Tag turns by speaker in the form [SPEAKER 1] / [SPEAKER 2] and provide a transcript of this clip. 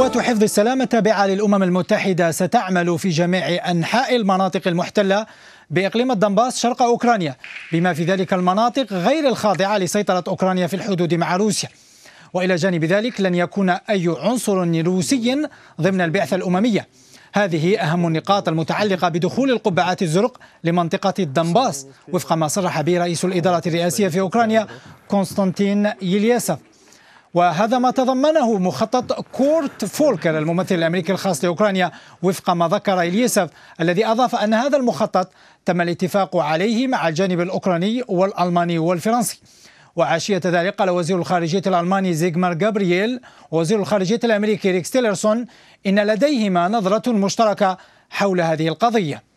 [SPEAKER 1] قوات حفظ السلام التابعة للأمم المتحدة ستعمل في جميع أنحاء المناطق المحتلة بإقليم الدنباس شرق أوكرانيا بما في ذلك المناطق غير الخاضعة لسيطرة أوكرانيا في الحدود مع روسيا وإلى جانب ذلك لن يكون أي عنصر روسي ضمن البعثة الأممية هذه أهم النقاط المتعلقة بدخول القبعات الزرق لمنطقة الدنباس وفق ما صرح به رئيس الإدارة الرئاسية في أوكرانيا كونستانتين يلياسف وهذا ما تضمنه مخطط كورت فولكر الممثل الامريكي الخاص لاوكرانيا وفق ما ذكر اليسف الذي اضاف ان هذا المخطط تم الاتفاق عليه مع الجانب الاوكراني والالماني والفرنسي. وعشية ذلك قال وزير الخارجية الألماني زيغمار جابرييل ووزير الخارجية الأمريكي ريكس تيلرسون إن لديهما نظرة مشتركة حول هذه القضية